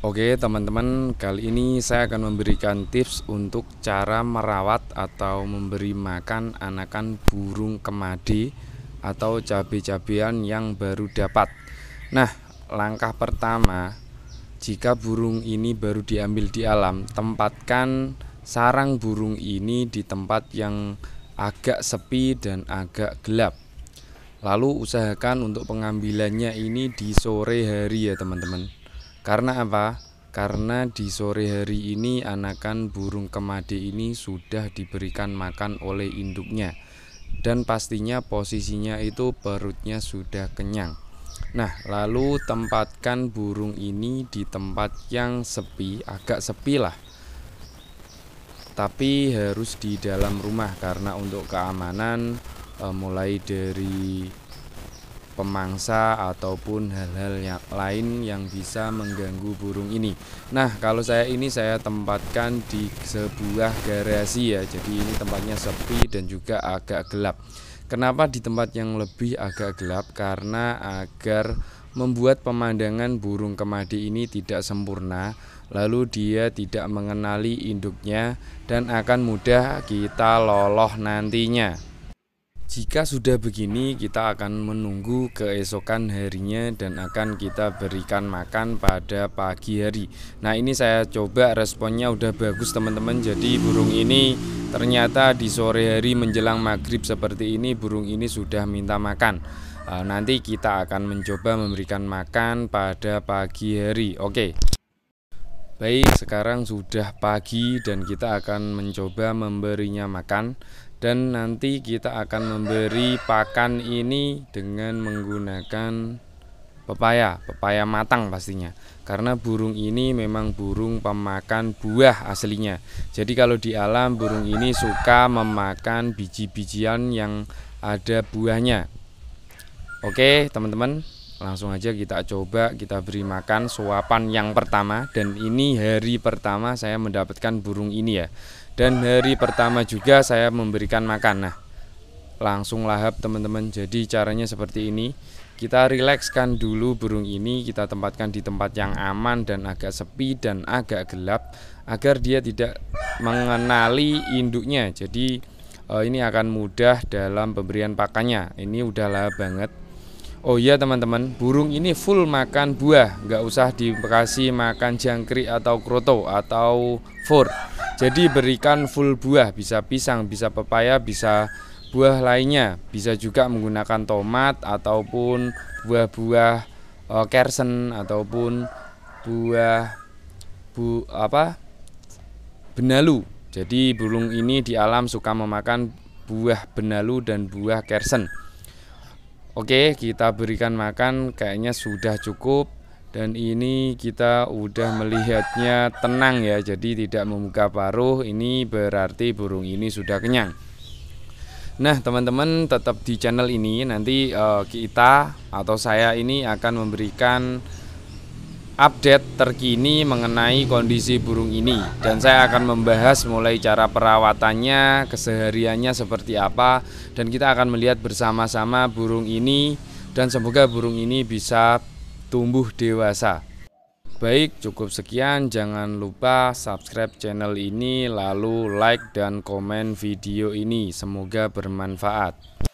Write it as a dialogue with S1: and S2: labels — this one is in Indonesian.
S1: Oke teman-teman kali ini saya akan memberikan tips untuk cara merawat atau memberi makan anakan burung kemadi atau cabai-cabian yang baru dapat Nah langkah pertama jika burung ini baru diambil di alam tempatkan sarang burung ini di tempat yang agak sepi dan agak gelap Lalu usahakan untuk pengambilannya ini di sore hari ya teman-teman karena apa? Karena di sore hari ini anakan burung kemadi ini sudah diberikan makan oleh induknya dan pastinya posisinya itu perutnya sudah kenyang. Nah, lalu tempatkan burung ini di tempat yang sepi, agak sepi lah. Tapi harus di dalam rumah karena untuk keamanan eh, mulai dari pemangsa ataupun hal-hal yang lain yang bisa mengganggu burung ini. Nah, kalau saya ini saya tempatkan di sebuah garasi ya. Jadi ini tempatnya sepi dan juga agak gelap. Kenapa di tempat yang lebih agak gelap? Karena agar membuat pemandangan burung kemadi ini tidak sempurna, lalu dia tidak mengenali induknya dan akan mudah kita loloh nantinya. Jika sudah begini, kita akan menunggu keesokan harinya dan akan kita berikan makan pada pagi hari. Nah, ini saya coba responnya udah bagus, teman-teman. Jadi, burung ini ternyata di sore hari menjelang maghrib seperti ini, burung ini sudah minta makan. Ah, nanti kita akan mencoba memberikan makan pada pagi hari. Oke. Baik, sekarang sudah pagi dan kita akan mencoba memberinya makan dan nanti kita akan memberi pakan ini dengan menggunakan pepaya, pepaya matang pastinya. Karena burung ini memang burung pemakan buah aslinya. Jadi kalau di alam burung ini suka memakan biji-bijian yang ada buahnya. Oke, teman-teman, langsung aja kita coba kita beri makan suapan yang pertama dan ini hari pertama saya mendapatkan burung ini ya dan hari pertama juga saya memberikan makan nah langsung lahap teman-teman jadi caranya seperti ini kita rilekskan dulu burung ini kita tempatkan di tempat yang aman dan agak sepi dan agak gelap agar dia tidak mengenali induknya jadi eh, ini akan mudah dalam pemberian pakannya ini udah lahap banget Oh iya teman-teman, burung ini full makan buah, nggak usah dikasih makan jangkrik atau kroto atau fur. Jadi berikan full buah, bisa pisang, bisa pepaya, bisa buah lainnya. Bisa juga menggunakan tomat ataupun buah-buah uh, kersen ataupun buah bu apa? benalu. Jadi burung ini di alam suka memakan buah benalu dan buah kersen. Oke, kita berikan makan kayaknya sudah cukup dan ini kita udah melihatnya tenang ya jadi tidak membuka paruh ini berarti burung ini sudah kenyang Nah teman-teman tetap di channel ini nanti uh, kita atau saya ini akan memberikan update terkini mengenai kondisi burung ini Dan saya akan membahas mulai cara perawatannya, kesehariannya seperti apa Dan kita akan melihat bersama-sama burung ini dan semoga burung ini bisa tumbuh dewasa. Baik, cukup sekian. Jangan lupa subscribe channel ini, lalu like dan komen video ini. Semoga bermanfaat.